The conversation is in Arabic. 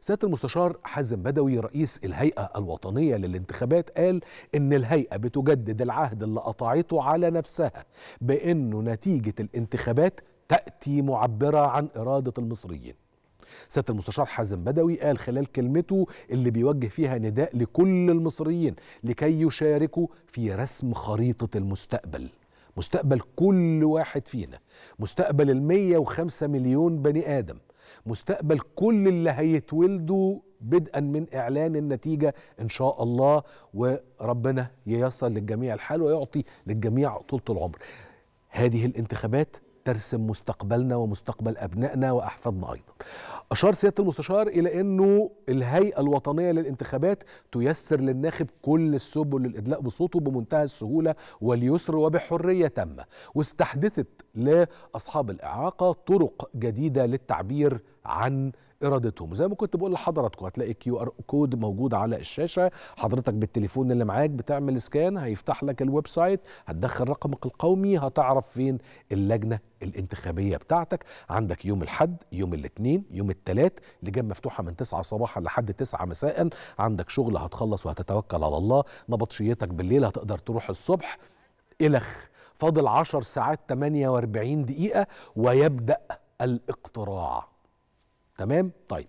سياده المستشار حازم بدوي رئيس الهيئه الوطنيه للانتخابات قال ان الهيئه بتجدد العهد اللي قطعته على نفسها بانه نتيجه الانتخابات تاتي معبره عن اراده المصريين سياده المستشار حازم بدوي قال خلال كلمته اللي بيوجه فيها نداء لكل المصريين لكي يشاركوا في رسم خريطه المستقبل مستقبل كل واحد فينا مستقبل المية وخمسة مليون بني آدم مستقبل كل اللي هيتولدوا بدءا من اعلان النتيجه ان شاء الله وربنا ييسر للجميع الحال ويعطي للجميع طول العمر هذه الانتخابات ترسم مستقبلنا ومستقبل أبنائنا وأحفادنا أيضا أشار سيادة المستشار إلى أنه الهيئة الوطنية للانتخابات تيسر للناخب كل السبل للإدلاء بصوته بمنتهى السهولة واليسر وبحرية تامة واستحدثت لأصحاب الإعاقة طرق جديدة للتعبير عن ارادتهم زي ما كنت بقول لحضراتكم هتلاقي كيو ار كود موجود على الشاشه حضرتك بالتليفون اللي معاك بتعمل سكان هيفتح لك الويب سايت هتدخل رقمك القومي هتعرف فين اللجنه الانتخابيه بتاعتك عندك يوم الاحد يوم الاثنين يوم الثلاث لجان مفتوحه من 9 صباحا لحد 9 مساء عندك شغل هتخلص وهتتوكل على الله نبطشيتك بالليل هتقدر تروح الصبح الخ فاضل 10 ساعات 48 دقيقه ويبدا الاقتراع تمام طيب